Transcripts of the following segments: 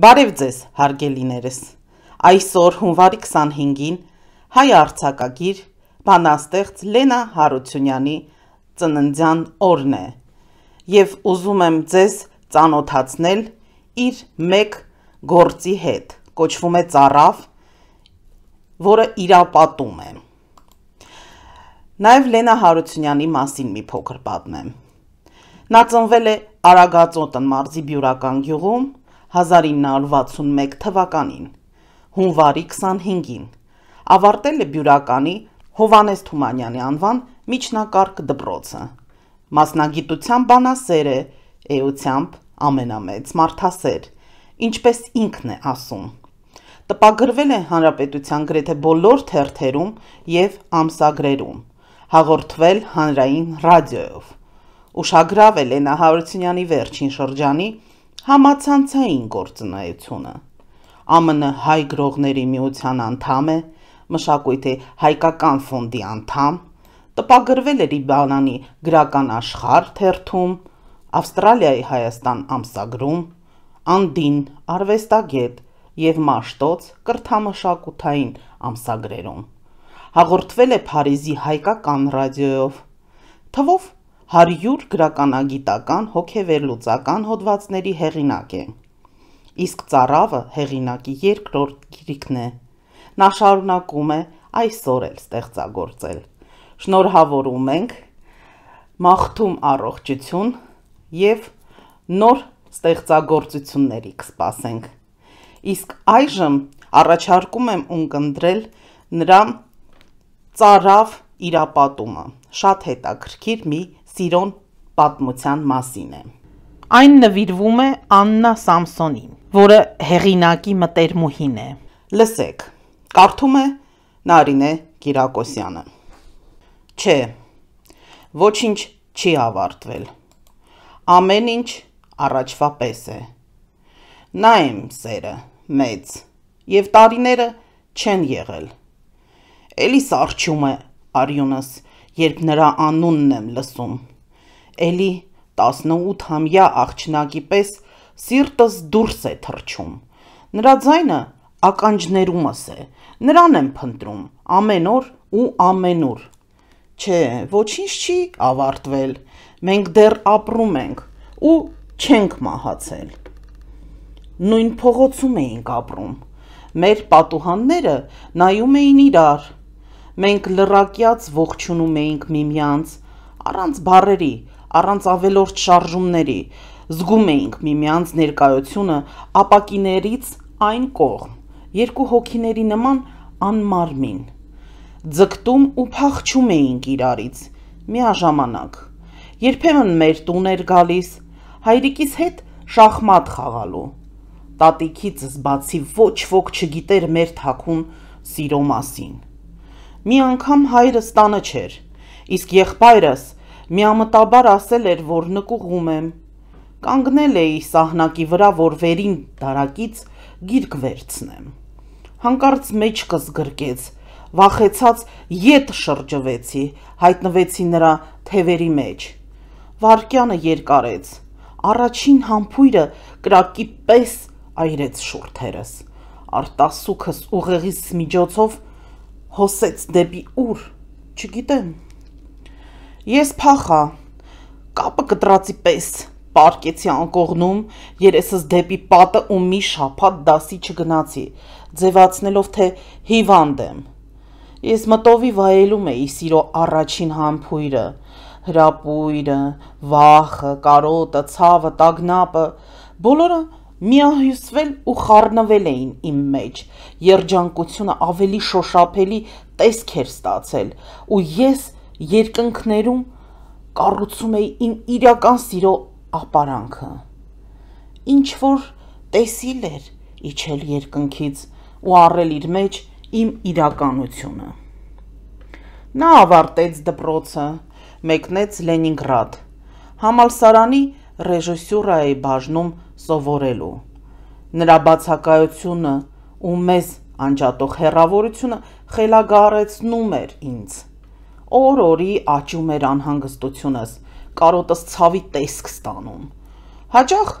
Բարև ձեզ, հարգելիներս։ Այսօր հունվարի 25-ին հայ արցակագիր բանաստեղծ Լենա Հարությունյանի ծննդյան օրն է։ Եվ ուզում եմ ձեզ ծանոթացնել իր մեկ գործի հետ։ Կոչվում է Ծառավ, որը իրապատում է։ Նաև Լենա Հարությունյանի մասին մի փոքր պատմեմ։ Նա ծնվել է Արագածոտ մարզի Բյուրական գյուղում 1961 թվականին, հունվարի 25-ին։ Ավարտել է Բյուրականի Հովանես Թումանյանի անվան միջնակարգ դպրոցը։ Մասնագիտության բանասեր է, էությամբ ամենամեծ մարդասեր, ինչպես ինքն է ասում։ Տպագրվել է Հանրապետության գրեթե բոլոր թերթերում եւ ամսագրերում, հաղորդվել հանրային ռադիոյով։ Ուշագրավել է Նահարությունյանի վերջին շրջանի 1961 համացանցային գործունեությունը։ ԱՄՆ հայ գրողների միության անդամ է, մշակույթի հայկական ֆոնդի անդամ, տպագրվել է Լիբանանի գրական աշխարհ թերթում, Ավստրալիայի Հայաստան ամսագրում, Անդին արվեստագետ եւ Մաշտոց կրթամշակութային ամսագրերում։ Հաղորդվել է Փարիզի հայկական ռադիոյով։ Թվով 100 գրականագիտական հոգեվերլուծական հոդվածների հեղինակ է։ Իսկ ծառավը հեղինակի երկրորդ գիրքն է։ Նա շարունակում է այսօր էլ ստեղծագործել։ Շնորհավորում ենք մաղթում առողջություն եւ նոր ստեղծագործությունների կսպասենք։ Իսկ այժմ առաջարկում եմ ունկնդրել նրա ծարավ իրապատումը։ Շատ հետաքրքիր մի սիրոն պատմության մասին է։ Այն նվիրվում է Աննա Սամսոնին, որը հեղինակի մտերմուհին է։ Լսեք, կարդում է Նարինե Կիրակոսյանը։ Չէ, ոչինչ չի ավարտվել։ Ամեն ինչ առաջվա պես է։ Նա իմ սերը մեծ եւ տարիները չեն եղել։ Էլի սարճում է արյունս երբ նրա անունն եմ լսում։ Էլի 18-ամյա աղջնակի պես սիրտս դուրս է թռչում։ Նրա ձայնը ականջներումս է։ Նրան եմ փնտրում ամեն օր ու ամենուր։ Չէ, ոչինչ չի ավարտվել։ Մենք դեռ ապրում ենք ու չենք մահացել։ Նույն փողոցում էինք ապրում։ Մեր պատուհանները նայում էին իրար Մենք լրակյաց ողջունում էինք միմյանց, առանց բարերի, առանց ավելորդ շարժումների, զգում էինք միմյանց ներկայությունը ապակիներից այն կողմ, երկու հոգիների նման անմարմին։ Ձգտում ու փախչում էինք իրարից միաժամանակ։ Երբեմն մեր տուն էր գալիս, հայրիկիս հետ շախմատ խաղալու։ Տատիկից զբացի ոչ ոք չգիտեր մեր թակուն սիրո մասին։ Մի անգամ հայրս տանը չէր, իսկ եղբայրս միամտաբար ասել էր, որ նկուղում եմ։ Կանգնել էի սահնակի վրա, որ վերին դարակից գիրք վերցնեմ։ Հանկարծ մեջքս գրկեց, վախեցած ետ շրջվեցի, հայտնվեցի նրա թևերի մեջ։ Վարկյանը երկարեց։ Առաջին համբույրը կրակի պես այրեց շուրթերս։ Արտասուքս ուղեղիս միջոցով հոսեց դեպի ուր, չգիտեմ։ Ես փախա, կապը կտրածի պես, պարկեցի անկողնում, երեսս դեպի պատը ու մի շապատ դասի չգնացի, ձևացնելով, թե հիվանդ եմ։ Ես մտովի վայելում էի սիրո առաջին համպույրը, հրապույրը, վախը, կարոտը, ցավը, տագնապը, բոլորը միահյուսվել ու խառնվել էին իմ մեջ։ Երջանկությունը ավելի շոշափելի տեսք էր ստացել, ու ես երկնքներում կառուցում էի իմ իրական սիրո ապարանքը։ Ինչ որ տեսիլ էր իջել երկնքից ու առել իր մեջ իմ իրականությունը։ Նա ավարտեց դպրոցը, մեկնեց Լենինգրադ։ Համալսարանի ռեժիսուրայի բաժնում սովորելու։ Նրա բացակայությունը ու մեզ անջատող հերավորությունը խելագարեցնում էր ինձ։ Օր օրի աճում էր անհանգստությունս, կարոտս ցավի տեսք ստանում։ Հաճախ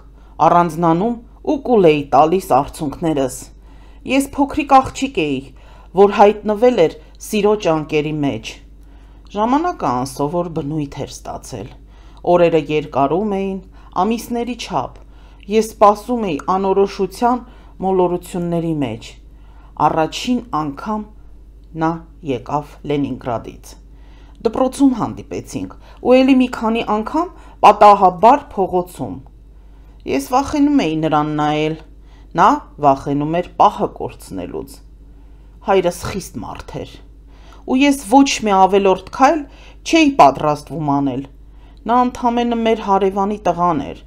առանձնանում ու կուլ էի տալիս արցունքներս։ Ես փոքրիկ աղջիկ էի, որ հայտնվել էր սիրո ճանկերի մեջ։ Ժամանակը անսովոր բնույթ էր ստացել։ Օրերը երկարում էին, ամիսների չափ, Ես սպասում էի անորոշության մոլորությունների մեջ։ Առաջին անգամ նա եկավ Լենինգրադից։ Դպրոցում հանդիպեցինք ու ելի մի քանի անգամ պատահաբար փողոցում։ Ես վախենում էի նրան նայել, նա վախենում էր պահը կորցնելուց։ Հայրս խիստ մարդ էր, ու ես ոչ մի ավելորդ քայլ չէի պատրաստվում անել։ Նա ընդամենը մեր հարևանի տղան էր,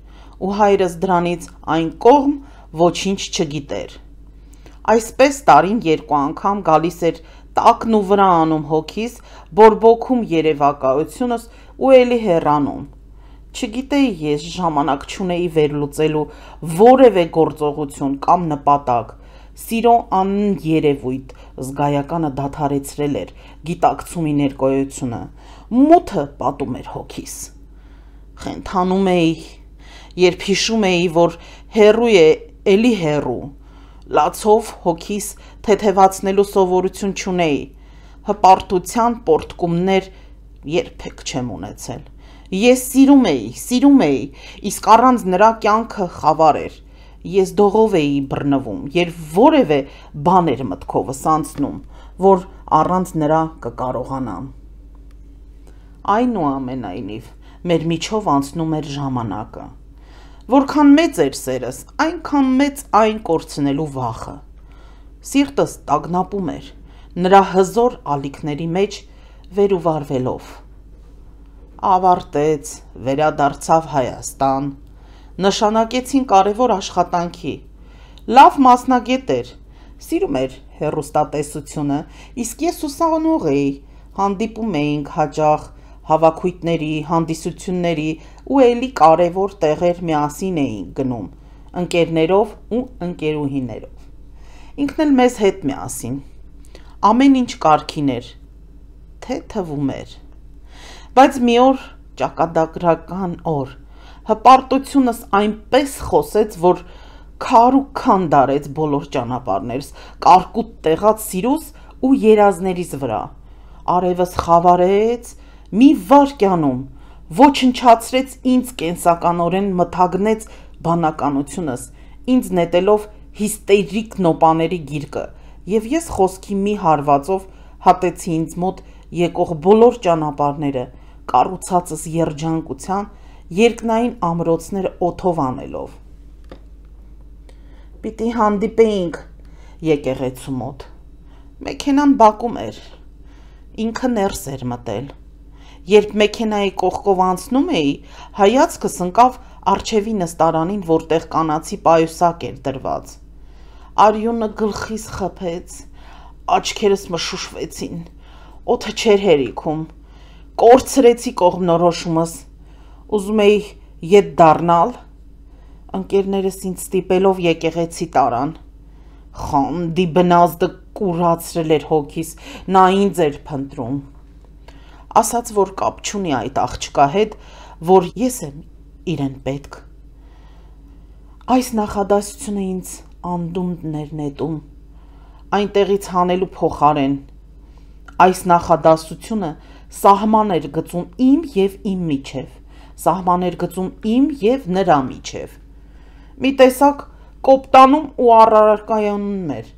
ու հայրս դրանից այն կողմ ոչինչ չգիտեր։ Այսպես տարին երկու անգամ գալիս էր տակն ու վրա անում հոգիս, բորբոքում երևակայությունս ու էլի հեռանում։ Չգիտեի ես ժամանակ չունեի վերլուծելու որևէ գործողություն կամ նպատակ։ Սիրո անն երևույթ զգայականը դադարեցրել էր գիտակցումի ներկայությունը։ Մութը պատում էր հոգիս։ Խենթանում էի երբ հիշում էի, որ հերու է, էլի հերու։ Լացով հոգիս թեթևացնելու սովորություն չունեի։ Հպարտության պորտկումներ երբեք չեմ ունեցել։ Ես սիրում էի, սիրում էի, իսկ առանց նրա կյանքը խավար էր։ Ես դողով էի բռնվում, երբ որևէ բան էր մտքովս անցնում, որ առանց նրա կկարողանամ։ Այնուամենայնիվ, մեր միջով անցնում էր ժամանակը։ Որքան մեծ էր սերս, այնքան մեծ այն կորցնելու վախը։ Սիրտս տագնապում էր նրա հզոր ալիքների մեջ վերուվարվելով։ Ավարտեց, վերադարձավ Հայաստան։ Նշանակեցին կարևոր աշխատանքի։ Լավ մասնագետ էր, սիրում էր հերոստատեսությունը, իսկ ես ուսանող էի, հանդիպում էինք հաճախ, հավաքույտների, հանդիսությունների ու ելի կարևոր տեղեր միասին էինք գնում, ընկերներով ու ընկերուհիներով։ Ինքն էլ մեզ հետ միասին։ Ամեն ինչ կարքին էր, թե թվում էր։ Բայց մի օր ճակատագրական օր հպարտությունս այնպես խոսեց, որ քար ու քան դարեց բոլոր ճանապարներս, կարկուտ տեղած սիրուս ու երազներից վրա։ Արևս խավարեց, Մի վարկյանում ոչնչացրեց ինձ կենսականորեն մթագնեց բանականությունս, ինձ նետելով հիստերիկ նոպաների գիրկը, եւ ես խոսքի մի հարվածով հատեցի ինձ մոտ եկող բոլոր ճանապարհները, կառուցածս երջանկության, երկնային ամրոցներ օթով անելով։ Պիտի հանդիպեինք եկեղեցու մոտ։ Մեքենան բակում էր։ Ինքը ներս էր մտել։ Երբ մեքենայի կողքով անցնում էի, հայացքս ընկավ արջևի նստարանին, որտեղ կանացի պայուսակ էր դրված։ Արյունը գլխիս խփեց, աչքերս մշուշվեցին։ Օդը չեր հերիքում։ Կորցրեցի կողմնորոշումս։ Ուզում էի ետ դառնալ։ Ընկերներս ինձ ստիպելով եկեղեցի տարան։ Խանդի բնազդը կուրացրել էր հոգիս, նա ինձ էր փնտրում ասաց, որ կապ չունի այդ աղջկա հետ, որ ես եմ իրեն պետք։ Այս նախադասությունը ինձ անդունդներ նետում, այնտեղից հանելու փոխարեն։ Այս նախադասությունը սահմաներ գծում իմ եւ իմ միջև, սահմաներ գծում իմ եւ նրա միջև։ Մի տեսակ կոպտանում ու առարկայանում էր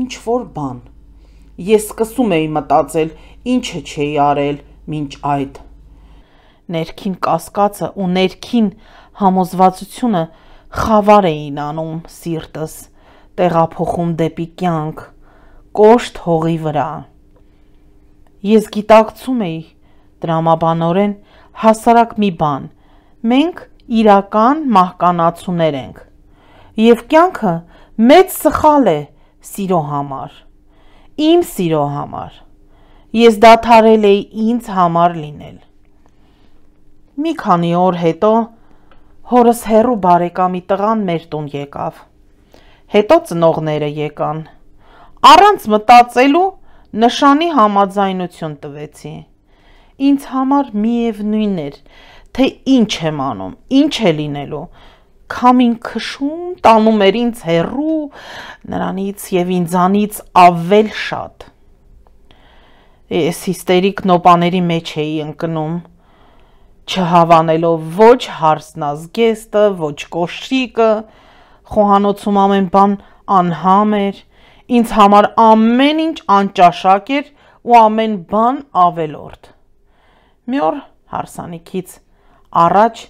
ինչ որ բան։ Ես սկսում էի մտածել, ինչը չէի արել, մինչ այդ։ Ներքին կասկածը ու ներքին համոզվածությունը խավար էին անում սիրտս, տեղափոխում դեպի կյանք, կոշտ հողի վրա։ Ես գիտակցում էի դրամաբանորեն հասարակ մի բան. մենք իրական մահկանացուներ ենք եւ կյանքը մեծ սխալ է սիրո համար, իմ սիրո համար։ Ես դադարել էի ինձ համար լինել։ Մի քանի օր հետո հորս հերու բարեկամի տղան մեր տուն եկավ։ Հետո ծնողները եկան։ Առանց մտածելու նշանի համաձայնություն տվեցի։ Ինձ համար միևնույն էր, թե ինչ եմ անում, ինչ է լինելու քամին քշում տանում էր ինձ հերրու նրանից եւ ինձանից ավել շատ ես հիստերիկ նոպաների մեջ էի ընկնում, չհավանելով ոչ հարսնազգեստը, ոչ կոշիկը, խոհանոցում ամեն բան անհամ էր, ինձ համար ամեն ինչ անճաշակ էր ու ամեն բան ավելորդ։ Մի օր հարսանիքից առաջ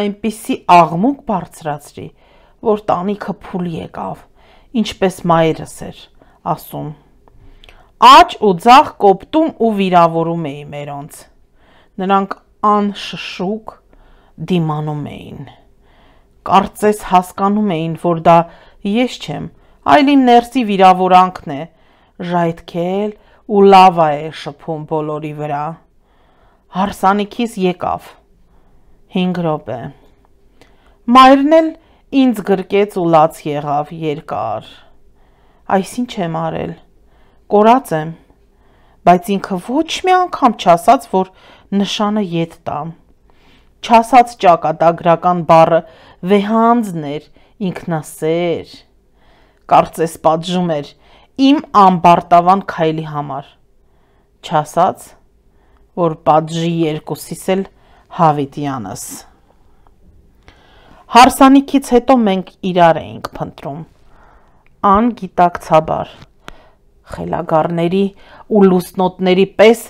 այնպիսի աղմուկ բարձրացրի, որ տանիքը փուլ եկավ, ինչպես մայրս էր ասում աջ ու ձախ կոպտում ու վիրավորում էի մերոնց։ Նրանք անշշուկ դիմանում էին։ Կարծես հասկանում էին, որ դա ես չեմ, այլ իմ ներսի վիրավորանքն է, ժայթքել ու լավա է շփում բոլորի վրա։ Հարսանիքից եկավ 5 րոպե։ Մայրն էլ ինձ գրկեց ու լաց եղավ երկար։ Այսինչ եմ արել կորած եմ, բայց ինքը ոչ մի անգամ չասաց, որ նշանը յետ տամ։ Չասաց ճակա դա գրական բառը վեհանձն էր, ինքնասեր։ Կարծես պատժում էր իմ ամբարտավան քայլի համար։ Չասաց, որ պատժի երկուսիս էլ Հավիտյանս։ Հարսանիքից հետո մենք իրար էինք փնտրում անգիտակցաբար խելագարների ու լուսնոտների պես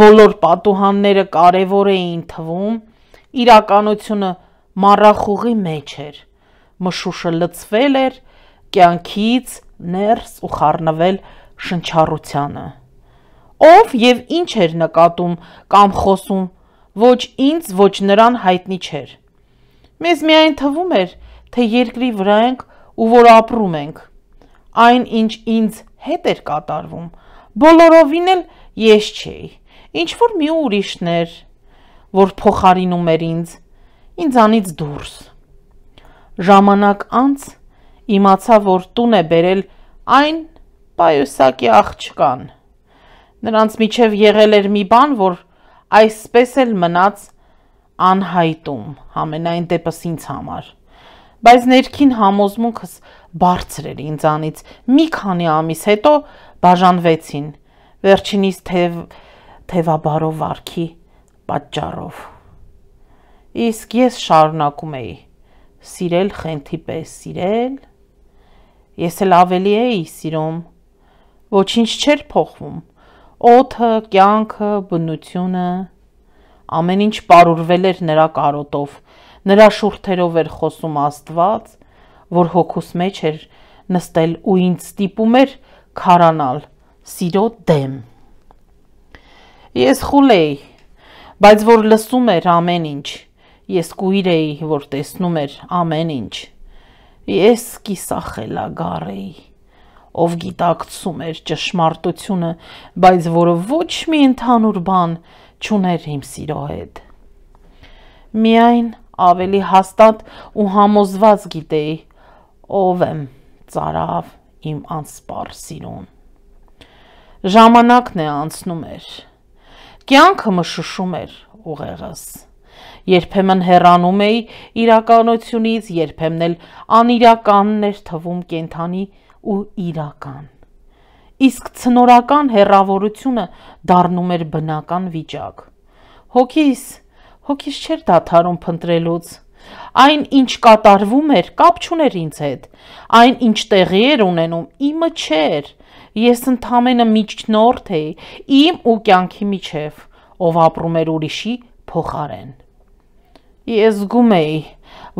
բոլոր պատուհանները կարևոր էին թվում, իրականությունը մարախուղի մեջ էր։ Մշուշը լծվել էր կյանքից ներս ու խառնվել շնչառությանը։ Ով եւ ինչ էր նկատում կամ խոսում, ոչ ինձ, ոչ նրան հայտնի չէր։ Մեզ միայն թվում էր, թե երկրի վրա ենք ու որ ապրում ենք։ Այն ինչ ինձ հետ էր կատարվում։ Բոլորովին էլ ես չէի։ Ինչ որ մի ուրիշներ, որ փոխարինում էր ինձ, ինձանից դուրս։ Ժամանակ անց իմացա, որ տուն է բերել այն պայուսակի աղջկան։ Նրանց միջև եղել էր մի բան, որ այսպես էլ մնաց անհայտում, ամենայն դեպս ինձ համար։ Բայց ներքին համոզմունքս բարձրեր ինձանից։ Մի քանի ամիս հետո բաժանվեցին։ Վերջինիս թեւ թևաբարով վարքի պատճառով։ Իսկ ես շարունակում էի սիրել խենթի պես սիրել։ Ես էլ ավելի էի սիրում։ Ոչինչ չէր փոխվում։ Օթը, կյանքը, բնությունը, ամեն ինչ պարուրվել էր նրա կարոտով։ Նրա շուրթերով էր խոսում Աստված, որ հոգուս մեջ էր նստել ու ինձ ստիպում էր քարանալ սիրո դեմ։ Ես խուլ էի, բայց որ լսում էր ամեն ինչ, ես կույր էի, որ տեսնում էր ամեն ինչ։ Ես կիսախելագար էի, ով գիտակցում էր ճշմարտությունը, բայց որը ոչ մի ընդհանուր բան չուներ իմ սիրո հետ։ Միայն ավելի հաստատ ու համոզված գիտեի, ով եմ ծարավ իմ անսպար սիրուն։ Ժամանակն է անցնում էր։ Կյանքը մշուշում էր ուղեղս։ Երբեմն հեռանում էի իրականությունից, երբեմն էլ անիրականն էր թվում կենթանի ու իրական։ Իսկ ցնորական հերավորությունը դառնում էր բնական վիճակ։ Հոգիս, հոգիս չէր դադարում փնտրելուց, Այն ինչ կատարվում էր, կապ չուներ ինձ հետ։ Այն ինչ տեղի էր ունենում, իմը չէր։ Ես ընդամենը միջնորդ էի, իմ ու կյանքի միջև, ով ապրում էր ուրիշի փոխարեն։ Ես զգում էի,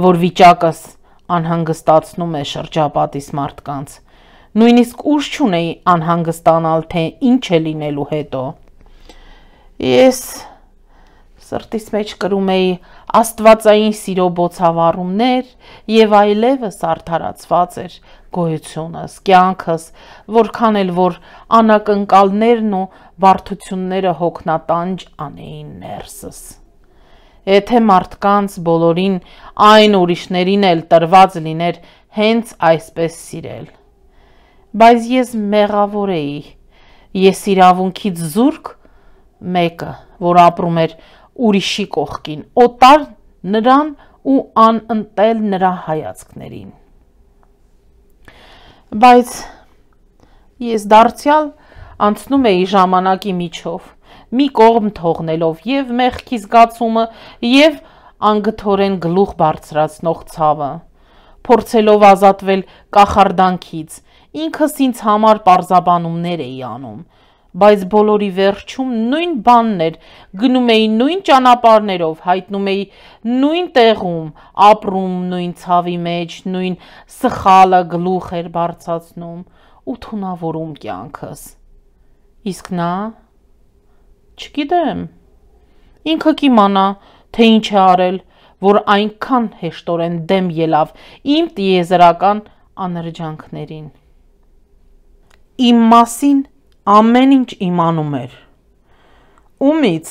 որ վիճակս անհանգստացնում է շրջապատիս մարդկանց։ Նույնիսկ ուժ չունեի անհանգստանալ, թե ինչ է լինելու հետո։ Ես սրտիս մեջ կրում էի աստվածային սիրո բոցավառումներ եւ այլևս արդարացված էր գոյությունս, կյանքս, որքան էլ որ անակնկալներն ու բարդությունները հոգնատանջ անեին ներսս։ Եթե մարդկանց բոլորին այն ուրիշներին էլ տրված լիներ հենց այսպես սիրել։ Բայց ես մեղավոր էի։ Ես իրավունքից զուրկ մեկը, որ ապրում էր ուրիշի կողքին, օտար նրան ու անընտել նրա հայացքներին։ Բայց ես դարձյալ անցնում էի ժամանակի միջով, մի կողմ թողնելով եւ մեղքի զգացումը եւ անգթորեն գլուխ բարձրացնող ցավը, փորձելով ազատվել կախարդանքից, ինքս ինձ համար պարզաբանումներ էի անում, բայց բոլորի վերջում նույն բանն էր։ Գնում էի նույն ճանապարներով, հայտնում էի նույն տեղում, ապրում նույն ցավի մեջ, նույն սխալը գլուխ էր բարձացնում ու թունավորում կյանքս։ Իսկ նա չգիտեմ։ Ինքը կիմանա, թե ինչ է արել, որ այնքան հեշտորեն դեմ ելավ իմ տիեզերական անրջանքներին։ Իմ մասին ամեն ինչ իմանում էր։ Ումից։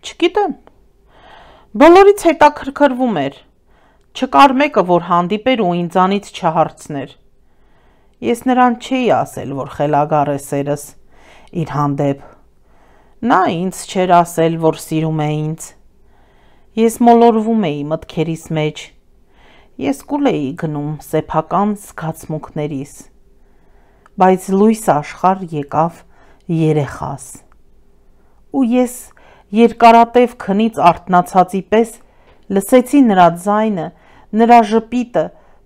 Չգիտեմ։ Բոլորից հետաքրքրվում էր։ Չկար մեկը, որ հանդիպեր ու ինձանից չհարցներ։ Ես նրան չէի ասել, որ խելագար է սերս իր հանդեպ։ Նա ինձ չէր ասել, որ սիրում է ինձ։ Ես մոլորվում էի մտքերիս մեջ։ Ես կուլ էի գնում սեփական զգացմունքներից բայց լույս աշխար եկավ երեխաս։ Ու ես երկարատև քնից արթնացածի պես լսեցի նրա ձայնը, նրա ժպիտը,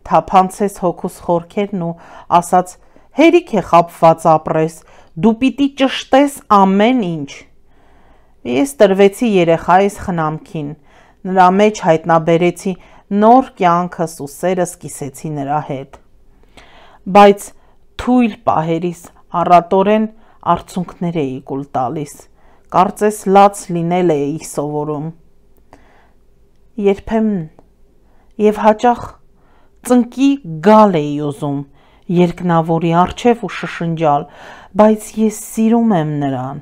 թափանցես հոգուս խորքերն ու ասաց. «Հերիք է խապված ապրես, դու պիտի ճշտես ամեն ինչ»։ Ես տրվեցի երեխայիս խնամքին, նրա մեջ հայտնաբերեցի նոր կյանքս ու սերս կիսեցի նրա հետ։ Բայց թույլ պահերիս առատորեն արցունքներ էի կուլ տալիս։ Կարծես լաց լինել էի սովորում։ Երբեմն եւ հաճախ ծնկի գալ էի ուզում երկնավորի արչև ու շշնջալ, բայց ես սիրում եմ նրան։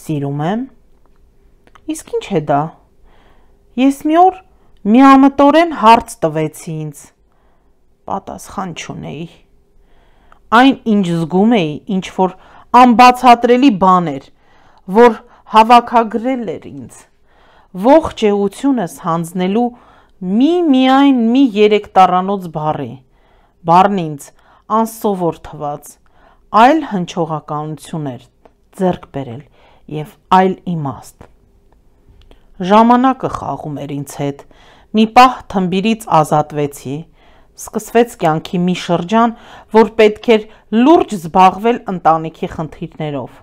Սիրում եմ։ Իսկ ինչ է դա։ Ես մի օր միամտորեն հարց տվեցի ինձ։ Պատասխան չունեի։ Այն ինչ զգում էի, ինչ որ անբացատրելի բան էր, որ հավաքագրել էր ինձ։ Ողջ էությունս հանձնելու մի միայն մի երեք տարանոց բարի։ Բարն ինձ անսովոր թված, այլ հնչողականություն էր ձեռք բերել եւ այլ իմաստ։ Ժամանակը խաղում էր ինձ հետ։ Մի պահ թմբիրից ազատվեցի, սկսվեց կյանքի մի շրջան, որ պետք էր լուրջ զբաղվել ընտանիքի խնդիրներով։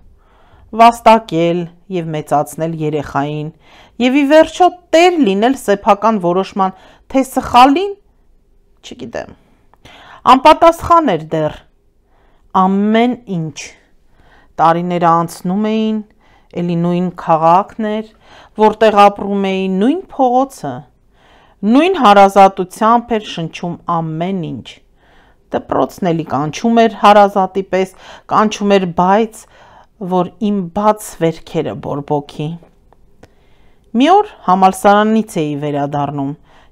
Վաստակել եւ մեծացնել երեխային եւ ի վերջո տեր լինել սեփական որոշման, թե սխալին, չգիտեմ։ Անպատասխան էր դեռ ամեն ինչ։ Տարիները անցնում էին, ելի նույն քաղաքներ, որտեղ ապրում էին նույն փողոցը, Նույն հարազատությամբ էր շնչում ամեն ինչ։ Դպրոցն էլի կանչում էր հարազատի պես, կանչում էր, բայց որ իմ բաց վերքերը բորբոքի։ Մի օր համալսարանից էի վերադառնում։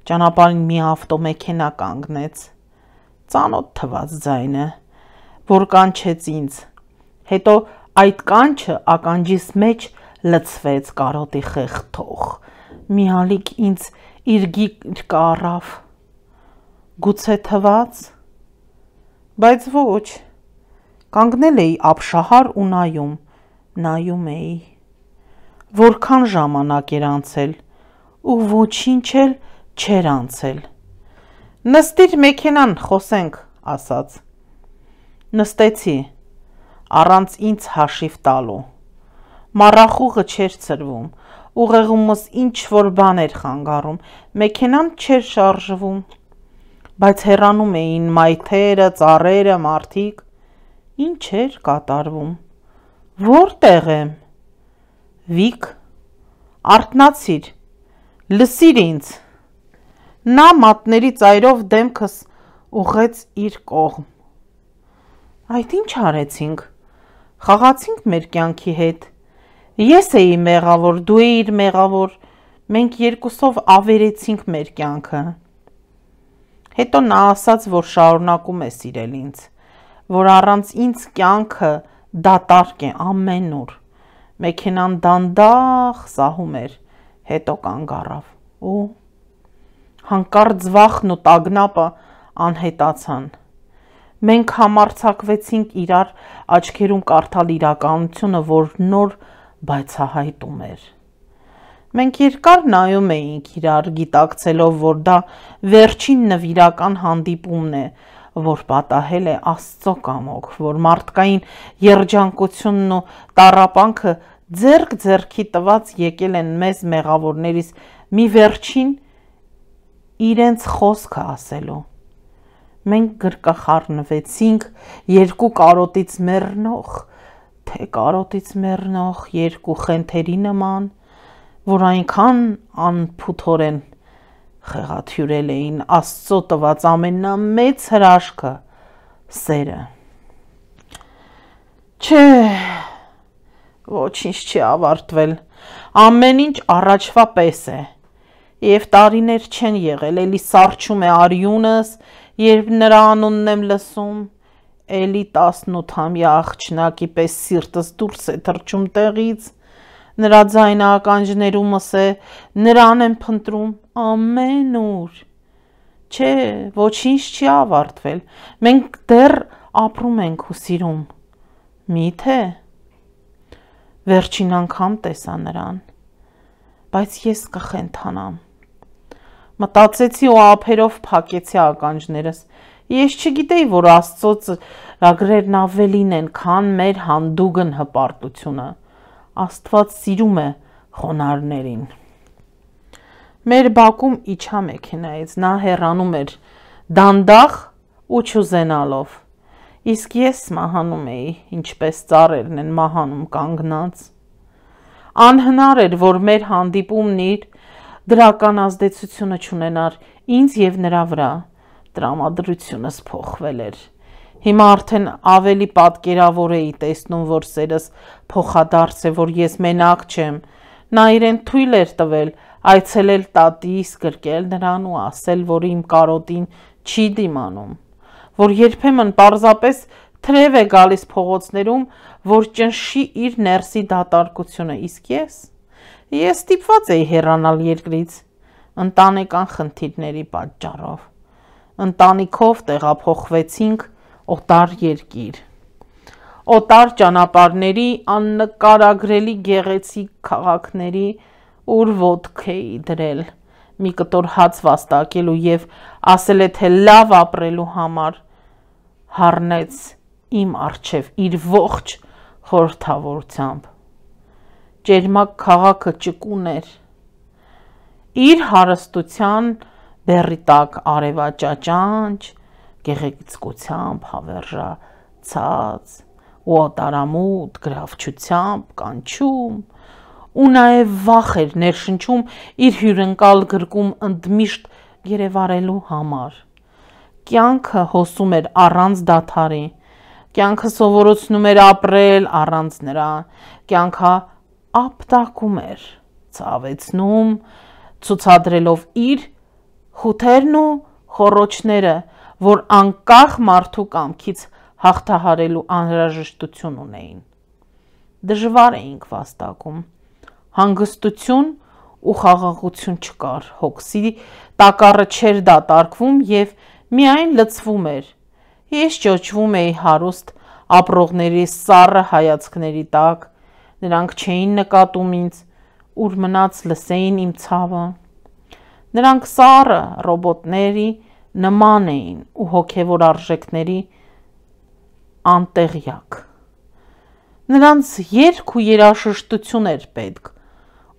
Ճանապարհին մի ավտոմեքենա կանգնեց։ Ծանոթ թված ձայնը, որ կանչեց ինձ։ Հետո այդ կանչը ականջիս մեջ լցվեց կարոտի խեղթող։ Միալիկ ինձ իր գիրկը առավ։ Գուցե թված, բայց ոչ։ Կանգնել էի ապշահար ու նայում, նայում էի։ Որքան ժամանակ էր անցել ու ոչինչ էլ չեր անցել։ Նստիր մեքենան, խոսենք, ասաց։ Նստեցի առանց ինձ հաշիվ տալու։ Մարախուղը չեր ծրվում, ուղեղումս ինչ որ բան էր խանգարում։ Մեքենան չէր շարժվում, բայց հեռանում էին մայթերը, ծառերը, մարդիկ։ Ինչ էր կատարվում։ Որտեղ եմ։ Վիկ, արտնացիր։ Լսիր ինձ։ Նա մատների ծայրով դեմքս ուղեց իր կողմ։ Այդ ինչ արեցինք։ Խաղացինք մեր կյանքի հետ։ Ես էի մեղավոր, դու էիր մեղավոր։ Մենք երկուսով ավերեցինք մեր կյանքը։ Հետո նա ասաց, որ շարունակում է սիրել ինձ, որ առանց ինձ կյանքը դատարկ է ամեն օր։ Մեքենան դանդաղ սահում էր, հետո կանգ առավ։ Ու հանկարծ վախն ու տագնապը անհետացան։ Մենք համարցակվեցինք իրար աչքերում կարդալ իրականությունը, որ նոր բայց հահայտում էր։ Մենք երկար նայում էինք իրար, գիտակցելով, որ դա վերջին նվիրական հանդիպումն է, որ պատահել է Աստծո կամոք, որ մարդկային երջանկությունն ու տարապանքը ձերք ձերքի տված եկել են մեզ մեղավորներից մի վերջին իրենց խոսքը ասելու։ Մենք գրկախառնվեցինք երկու կարոտից մեռնող թե կարոտից մեռնող երկու խենթերի նման, որ այնքան անփութորեն խեղաթյուրել էին Աստծո տված ամենամեծ հրաշքը՝ սերը։ Չէ, ոչինչ չի ավարտվել։ Ամեն ինչ առաջվա պես է։ Եվ տարիներ չեն եղել, էլի սարճում է արյունս, երբ նրա անունն եմ լսում էլի 18-ամյա աղջնակի պես սիրտս դուրս է թռչում տեղից։ Նրա ձայնը ականջներումս է, նրան եմ փնտրում ամեն օր։ Չէ, ոչինչ չի ավարտվել։ Մենք դեռ ապրում ենք ու սիրում։ Միթե վերջին անգամ տեսա նրան, բայց ես կխենթանամ։ Մտածեցի ու ափերով փակեցի ականջներս։ Ես չգիտեի, որ Աստծո ծրագրերն ավելին են, քան մեր հանդուգն հպարտությունը։ Աստված սիրում է խոնարհներին։ Մեր Բաքում իջա մեքենայից, նա հեռանում էր դանդաղ ու չուզենալով։ Իսկ ես մահանում էի, ինչպես ծառերն են մահանում կանգնած։ Անհնար էր, որ մեր հանդիպումն իր դրական ազդեցությունը չունենար ինձ եւ նրա վրա տրամադրությունս փոխվել էր։ Հիմա արդեն ավելի պատկերավոր էի տեսնում, որ սերս փոխադարձ է, որ ես մենակ չեմ։ Նա իրեն թույլ էր տվել այցելել տատիս, գրկել նրան ու ասել, որ իմ կարոտին չի դիմանում, որ երբեմն պարզապես թրև է գալիս փողոցներում, որ ճնշի իր ներսի դատարկությունը, իսկ ես ես ստիպված էի հեռանալ երկրից ընտանեկան խնդիրների պատճառով ընտանիքով տեղափոխվեցինք օտար երկիր։ Օտար ճանապարհների, աննկարագրելի գեղեցիկ քաղաքների, ուր ոդք էի դրել, մի կտոր հաց վաստակելու եւ ասել է թե լավ ապրելու համար հառնեց իմ արչև իր ողջ խորթավորությամբ։ Ջերմակ քաղաքը ճկուն էր։ Իր հարստության բերի տակ արևա ճաճանչ, գեղեցկությամբ հավերժա ցած, ու օտարամուտ գրավչությամբ կանչում, ու նաև վախ էր ներշնչում իր հյուրընկալ գրկում ընդմիշտ երևարելու համար։ Կյանքը հոսում էր առանց դաթարի։ Կյանքը սովորեցնում էր ապրել առանց նրա։ Կյանքը ապտակում էր, ցավեցնում, ցուցադրելով իր խութերն ու խորոչները, որ անկախ մարդու կամքից հաղթահարելու անհրաժեշտություն ունեին։ Դժվար էինք վաստակում։ Հանգստություն ու խաղաղություն չկար։ Հոգսի տակառը չէր դատարկվում եւ միայն լցվում էր։ Ես ճոճվում էի հարուստ ապրողների սառը հայացքների տակ։ Նրանք չէին նկատում ինձ, ուր մնաց լսեին իմ ցավը։ Նրանք սառը ռոբոտների նման էին ու հոգևոր արժեքների անտեղյակ։ Նրանց երկ ու երաշշտություն էր պետք,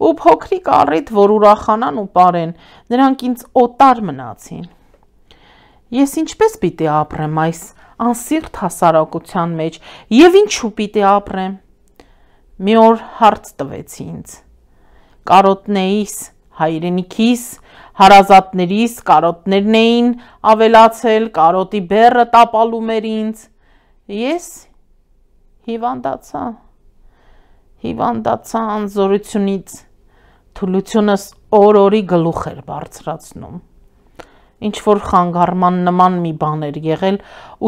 ու փոքրիկ առիթ, որ ուրախանան ու պարեն, նրանք ինձ օտար մնացին։ Ես ինչպես պիտի ապրեմ այս անսիրտ հասարակության մեջ եւ ինչու պիտի ապրեմ։ Մի օր հարց տվեցի ինձ։ Կարոտնեիս, հայրենիքիս, Հարազատներիս կարոտներն էին ավելացել, կարոտի բերը տապալում էր ինձ։ Ես հիվանդացա, հիվանդացա անձորությունից, թուլությունս օր օրի գլուխ էր բարձրացնում։ Ինչ որ խանգարման նման մի բան էր եղել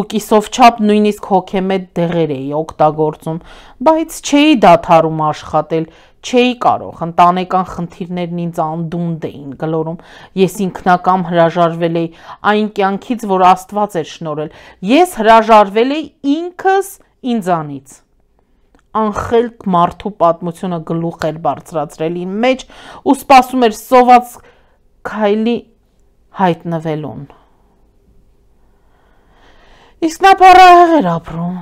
ու կիսով չափ նույնիսկ հոգեմետ դեղեր էի օգտագործում, բայց չէի դադարում աշխատել, չէի կարող, ընտանեկան խնդիրներն ինձ անդունդ էին գլորում։ Ես ինքնակամ հրաժարվել էի այն կյանքից, որ Աստված էր շնորհել։ Ես հրաժարվել էի ինքս ինձանից։ Անխելք մարդու պատմությունը գլուխ էր բարձրացրել ին մեջ ու սպասում էր սոված քայլի հայտնվելուն։ Իսկ նա փառահեղ էր ապրում։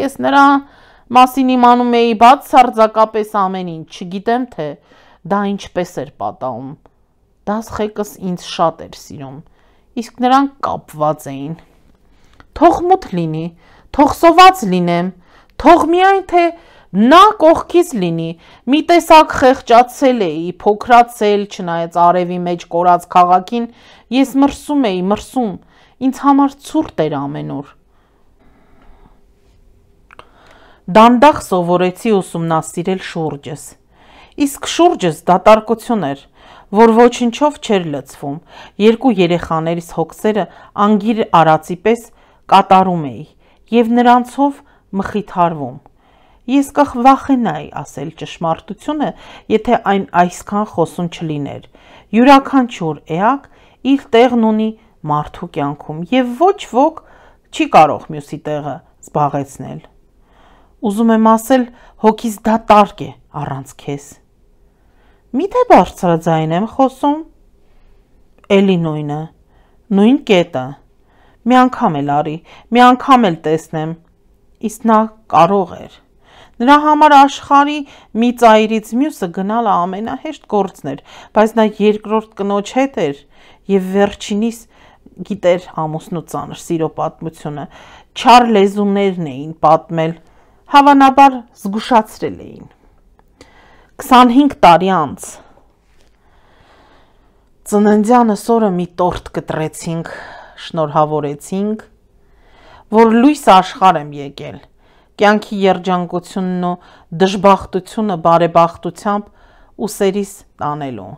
Ես նրան մասին իմանում էի բաց սարձակապես ամեն ինչ, չգիտեմ թե դա ինչպես էր պատահում։ Դաս խեկս ինձ շատ էր սիրում, իսկ նրանք կապված էին։ Թող մութ լինի, թող սոված լինեմ, թող միայն թե նա կողքից լինի։ Մի տեսակ խեղճացել էի, փոքրացել, չնայած արևի մեջ կորած քաղաքին, ես մրսում էի, մրսում։ Ինձ համար ցուրտ էր ամեն օր։ Դանդաղ սովորեցի ուսումնասիրել շուրջս։ Իսկ շուրջս դատարկություն էր, որ ոչնչով չէր լծվում։ Երկու երեխաներիս հոգսերը անգիր արածի պես կատարում էի եւ նրանցով մխիթարվում։ Ես կխվախենայի ասել ճշմարտությունը, եթե այն այսքան խոսուն չլիներ։ Յուրաքանչյուր էակ իր տեղն ունի մարդու կյանքում եւ ոչ ոք չի կարող մյուսի տեղը զբաղեցնել։ Ուզում եմ ասել, հոգիս դա տարգ է առանց քեզ։ Միթե բարձրաձայն եմ խոսում։ Էլի նույնը, նույն կետը։ Մի անգամ էլ արի, մի անգամ էլ տեսնեմ։ Իսկ նա կարող էր։ Նրա համար աշխարի մի ծայրից մյուսը գնալը ամենահեշտ գործն էր, բայց նա երկրորդ կնոջ հետ էր եւ վերջինիս գիտեր ամուսնու ծանր սիրո պատմությունը։ Չար լեզուներն էին պատմել հավանաբար զգուշացրել էին 25 տարի անց ծննդյան օրը մի տորտ կտրեցինք շնորհավորեցինք որ լույս աշխարհ եմ եկել կյանքի երջանկությունն ու դժբախտությունը բարեբախտությամբ ուսերիս տանելու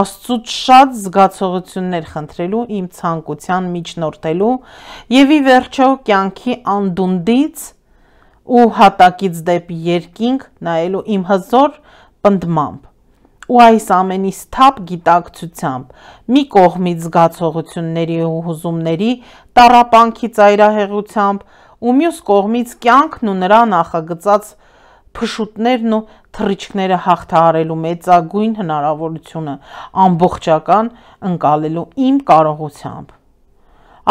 Աստծուց շատ զգացողություններ խնդրելու, իմ ցանկության միջնորդելու եւ ի վերջո կյանքի անդունդից ու հատակից դեպի երկինք նայելու իմ հզոր պնդմամբ ու այս ամենի ստապ գիտակցությամբ մի կողմից զգացողությունների ու հուզումների տարապանքի ծայրահեղությամբ ու մյուս կողմից կյանքն ու նրա նախագծած փշուտներն ու թռիչքները հաղթահարելու մեծագույն հնարավորությունը ամբողջական ընկալելու իմ կարողությամբ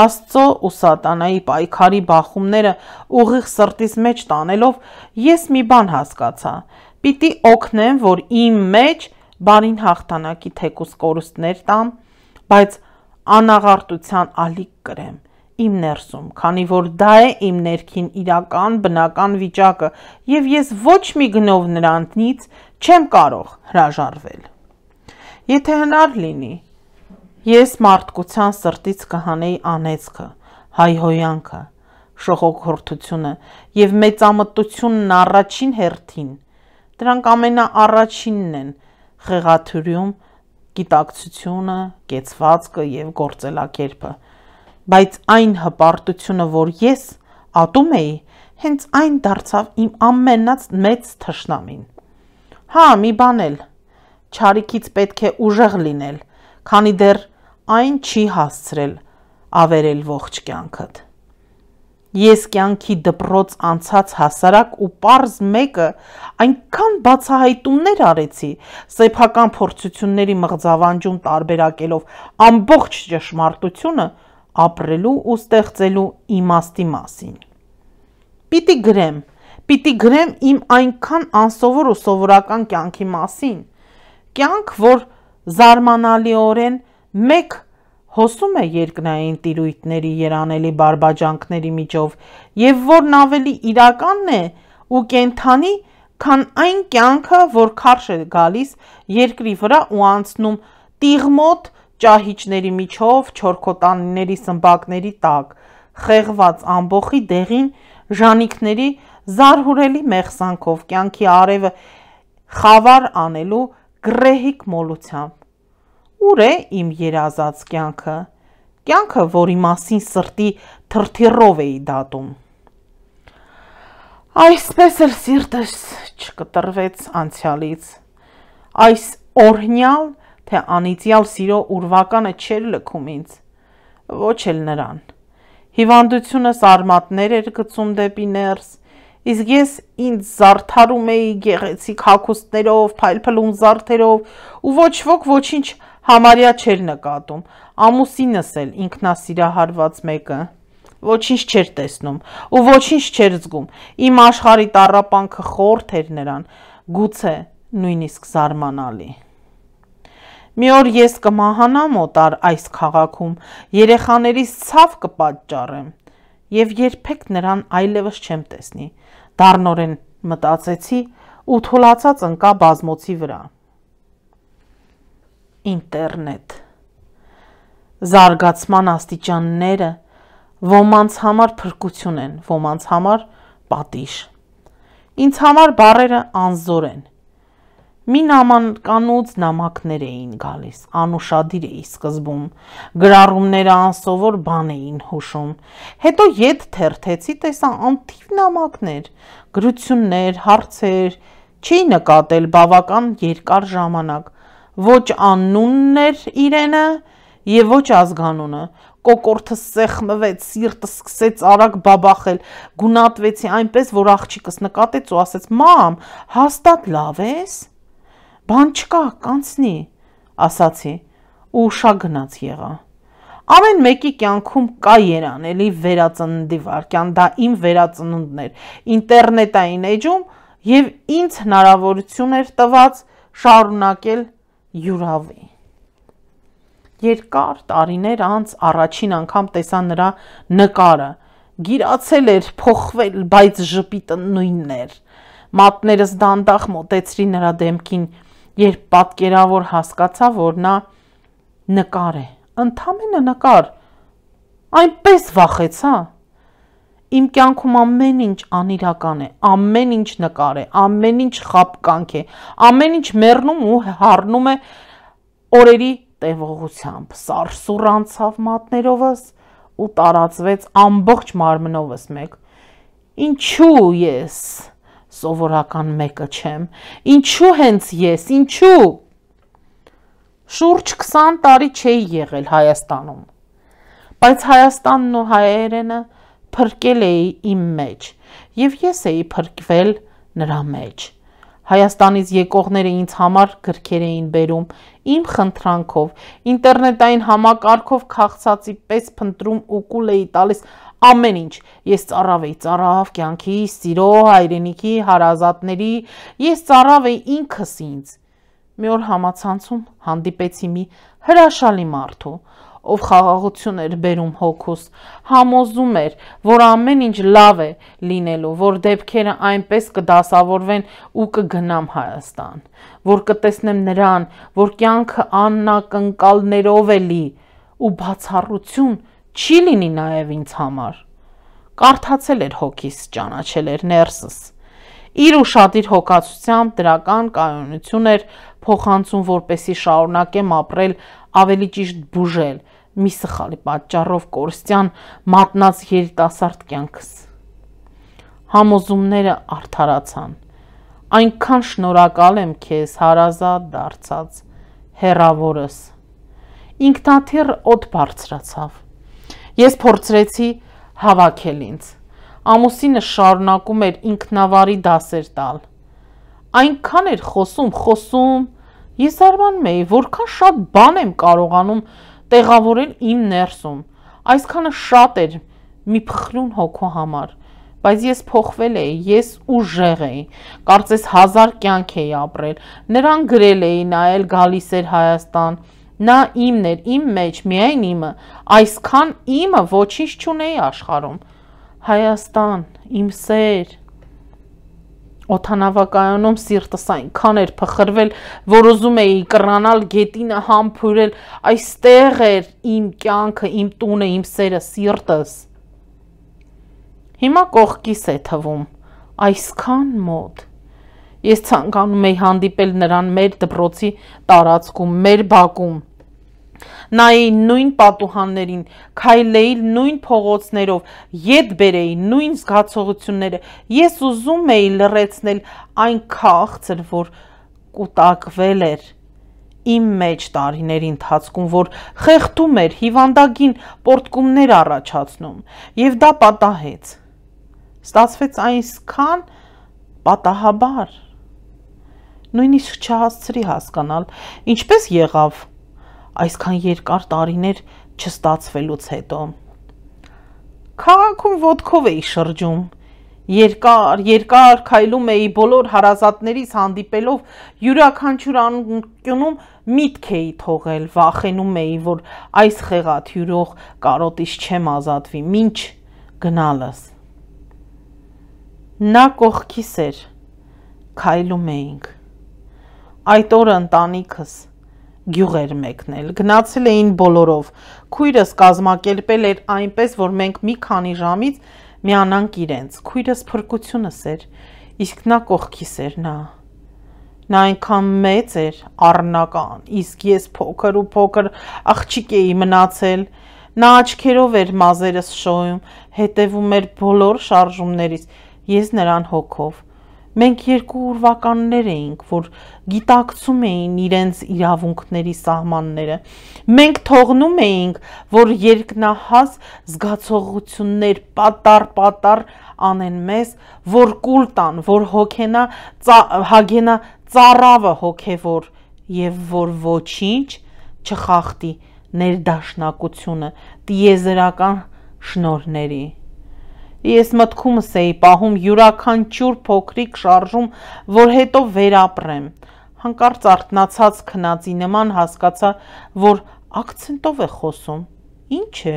Աստծո ու սատանայի պայքարի բախումները ուղիղ սրտիս մեջ տանելով ես մի բան հասկացա։ Պիտի օգնեմ, որ իմ մեջ բարին հաղթանակի թեկուս կորուստներ տամ, բայց անաղարտության ալիք կրեմ իմ ներսում, քանի որ դա է իմ ներքին իրական բնական վիճակը եւ ես ոչ մի գնով նրանից չեմ կարող հրաժարվել։ Եթե հնար լինի, Ես մարդկության սրտից կհանեի անեծքը, հայհոյանքը, շողոքորթությունը եւ մեծամտությունն առաջին հերթին։ Դրանք ամենաառաջինն են խեղաթյուրում գիտակցությունը, կեցվածքը եւ գործելակերպը։ Բայց այն հպարտությունը, որ ես ատում էի, հենց այն դարձավ իմ ամենած մեծ թշնամին։ Հա, մի բան էլ, չարիքից պետք է ուժեղ լինել, քանի դեռ այն չի հասցրել ավերել ողջ կյանքդ։ Ես կյանքի դպրոց անցած հասարակ ու པարզ մեկը այնքան բացահայտումներ արեցի սեփական փորձությունների մղձավանջում տարբերակելով ամբողջ ճշմարտությունը ապրելու ու ստեղծելու իմաստի մասին։ Պիտի գրեմ, պիտի գրեմ իմ այնքան անսովոր ու սովորական կյանքի մասին։ Կյանք, որ զարմանալիորեն մեկ հոսում է երկնային տիրույթների երանելի բարբաջանքների միջով եւ որն ավելի իրականն է ու կենթանի, քան այն կյանքը, որ քարշ է գալիս երկրի վրա ու անցնում տիղմոտ ճահիճների միջով, չորքոտանների սմբակների տակ, խեղված ամբողի դեղին ժանիքների զարհուրելի մեղսանքով, կյանքի արևը խավար անելու գրեհիկ մոլությամբ։ Ուր է իմ երազած կյանքը։ Կյանքը, որի մասին սրտի թրթիրով էի դատում։ Այսպես էլ սիրտս չկտրվեց անցյալից։ Այս օրհնյալ թե անիցյալ սիրո ուրվականը չէր լքում ինձ, ոչ էլ նրան։ Հիվանդությունս արմատներ էր գցում դեպի ներս, իսկ ես ինձ զարդարում էի գեղեցիկ հագուստներով, փայլփլում զարդերով ու ոչ ոք ոչինչ ոչ Համարյա չէր նկատում։ Ամուսինս էլ ինքնասիրահարված մեկը ոչինչ չէր տեսնում ու ոչինչ չէր զգում։ Իմ աշխարհի տարապանքը խորթ էր նրան, գուցե նույնիսկ զարմանալի։ Մի օր ես կմահանամ օտար այս քաղաքում, երեխաներիս ցավ կպատճառեմ եւ երբեք նրան այլևս չեմ տեսնի։ Դառնորեն մտածեցի ու թոլացած ընկա բազմոցի վրա ինտերնետ։ Զարգացման աստիճանները ոմանց համար փրկություն են, ոմանց համար պատիժ։ Ինձ համար բարերը անզոր են։ Մի նամանկանոց նամակներ էին գալիս, անուշադիր էի սկզբում, գրառումները անսովոր բան էին հուշում։ Հետո ետ թերթեցի, տեսա անթիվ նամակներ, գրություններ, հարցեր, չի նկատել բավական երկար ժամանակ, ոչ անունն էր իրենը եւ ոչ ազգանունը կոկորթը սեղմվեց, սիրտը սկսեց արագ բաբախել։ Գունատվեցի այնպես, որ աղջիկս նկատեց ու ասեց. «Մամ, հաստատ լավ ես»։ «Բան չկա, կանցնի», ասացի ու շագնաց եղա։ Ամեն մեկի կյանքում կա երանելի վերածննդի վարքյան, դա իմ վերածնունդն էր։ Ինտերնետային էջում եւ ինձ հնարավորություն էր տված շարունակել յուրավի։ Երկար տարիներ անց առաջին անգամ տեսա նրա նկարը։ Գիրացել էր, փոխվել, բայց ժպիտը նույնն էր։ Մատներս դանդաղ մոտեցրի նրա դեմքին, երբ պատկերավոր հասկացա, որ նա նկար է։ Ընթամենը նկար։ Այնպես վախեցա, Իմ կյանքում ամեն ինչ անիրական է, ամեն ինչ նկար է, ամեն ինչ խապկանք է, ամեն ինչ մեռնում ու հառնում է օրերի տևողությամբ։ Սարսուռ անցավ մատներովս ու տարածվեց ամբողջ մարմնովս մեկ։ Ինչու ես սովորական մեկը չեմ։ Ինչու հենց ես, ինչու։ Շուրջ 20 տարի չէի եղել Հայաստանում։ Բայց Հայաստանն ու հայերենը փրկել էի իմ մեջ եւ ես էի փրկվել նրա մեջ։ Հայաստանից եկողները ինձ համար գրքեր էին բերում, իմ խնդրանքով, ինտերնետային համակարգով քաղցածի պես փնտրում ու կուլ էի տալիս ամեն ինչ։ Ես ծառավ էի, ծառավ կյանքի, սիրո, հայրենիքի, հարազատների, ես ծառավ էի ինքս ինձ։ Մի օր համացանցում հանդիպեցի մի հրաշալի մարդու, ով խաղաղություն էր բերում հոգուս, համոզում էր, որ ամեն ինչ լավ է լինելու, որ դեպքերը այնպես կդասավորվեն ու կգնամ Հայաստան, որ կտեսնեմ նրան, որ կյանքը աննակնկալներով է լի ու բացառություն չի լինի նաև ինձ համար։ Կարթացել էր հոգիս, ճանաչել էր ներսս։ Իր ու շատիր հոգացությամբ դրական կայունություն էր փոխանցում, որպեսի շարունակեմ ապրել ավելի ճիշտ բուժել մի սխալի պատճառով կորստյան մատնած երիտասարդ կյանքս։ Համոզումները արդարացան։ Այնքան շնորհակալ եմ քեզ հարազատ դարձած հերավորս։ Ինքնաթիռ օդ բարձրացավ։ Ես փորձրեցի հավաքել ինձ։ Ամուսինը շարունակում էր ինքնավարի դասեր տալ։ Այնքան էր խոսում, խոսում, Ես արմանում էի, որքան շատ բան եմ կարողանում տեղավորել իմ ներսում։ Այսքանը շատ էր մի փխրուն հոգու համար, բայց ես փոխվել էի, ես ուժեղ էի, կարծես հազար կյանք էի ապրել։ Նրան գրել էի, նայել գալիս էր Հայաստան։ Նա իմն էր, իմ մեջ միայն իմը, այսքան իմը ոչինչ չունեի աշխարհում։ Հայաստան, իմ սեր, օթանավակայանում սիրտս այնքան էր փխրվել, որ ուզում էի կռանալ գետինը համբուրել, այստեղ էր իմ կյանքը, իմ տունը, իմ սերը, սիրտս։ Հիմա կողքիս է թվում, այսքան մոտ։ Ես ցանկանում էի հանդիպել նրան մեր դպրոցի տարածքում, մեր բակում նային նույն պատուհաններին, քայլեի նույն փողոցներով, յետ բերեի նույն զգացողությունները։ Ես ուզում էի լրացնել այն քաղցր, որ կուտակվել էր իմ մեջ տարիների ընթացքում, որ խեղդում էր, հիվանդագին պորտկումներ առաջացնում, եւ դա պատահեց։ Ստացվեց այսքան պատահաբար։ Նույնիսկ չհասցրի հասկանալ, ինչպես եղավ այսքան երկար տարիներ չստացվելուց հետո։ Քաղաքում ոդկով էի շրջում։ Երկար, երկար քայլում էի բոլոր հարազատներից հանդիպելով յուրաքանչյուր անկյունում միտք էի թողել, վախենում էի, որ այս խեղաթ յուրող կարոտից չեմ ազատվի, ինչ գնալս։ Նա կողքիս էր, քայլում էինք։ Այդ օրը ընտանիքս գյուղեր մեկնել։ Գնացել էին բոլորով։ Քույրս կազմակերպել էր այնպես, որ մենք մի քանի ժամից միանանք իրենց։ Քույրս փրկությունս էր, իսկ նա կողքիս էր նա։ Նա այնքան մեծ էր, առնական, իսկ ես փոքր ու փոքր աղջիկ էի մնացել։ Նա աչքերով էր մազերս շոյում, հետևում էր բոլոր շարժումներից։ Ես նրան հոգով Մենք երկու ուրվականներ էինք, որ գիտակցում էին իրենց իրավունքների սահմանները։ Մենք թողնում էինք, որ երկնահաս զգացողություններ պատար-պատար անեն մեզ, որ կուլ տան, որ հոգենա ծա, հագենա ծառավը հոգևոր եւ որ ոչինչ չխախտի ներդաշնակությունը տիեզերական շնորհների Ես մտքումս էի պահում յուրաքանչյուր փոքրիկ շարժում, որ հետո վերապրեմ։ Հանկարծ արթնացած քնածի նման հասկացա, որ ակցենտով է խոսում։ Ինչ է։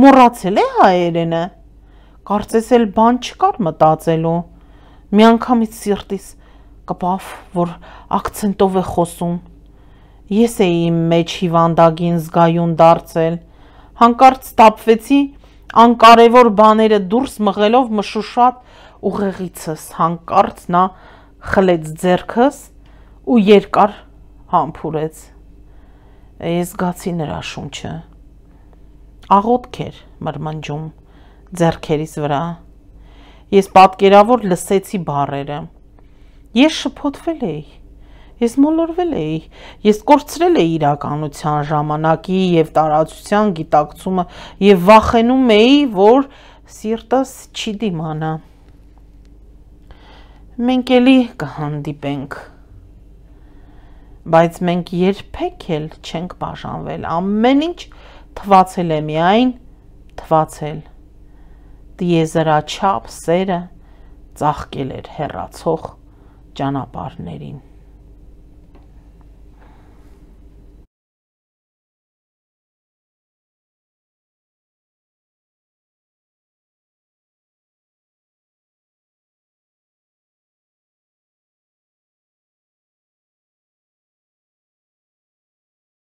Մոռացել է հայերենը։ Կարծես էլ բան չկար մտածելու։ Միանգամից սիրտիս կպավ, որ ակցենտով է խոսում։ Ես էի իմ մեջ հիվանդագին զգայուն դարձել։ Հանկարծ տապվեցի անկարևոր բաները դուրս մղելով մշուշատ ուղեղիցս հանկարծ նա խլեց ձեռքս ու երկար համբուրեց։ Ես գացի նրա շունչը։ Աղոտք էր մրմնջում ձեռքերիս վրա։ Ես պատկերավոր լսեցի բարերը։ Ես շփոթվել էի Ես մոլորվել էի, ես կորցրել էի իրականության ժամանակի եւ տարածության գիտակցումը եւ վախենում էի, որ սիրտս չի դիմանա։ Մենք էլի կհանդիպենք։ Բայց մենք երբեք էլ չենք բաժանվել։ Ամեն ինչ թվացել է միայն թվացել։ Տիեզրաչափ սերը ծաղկել էր հեռացող ճանապարհներին։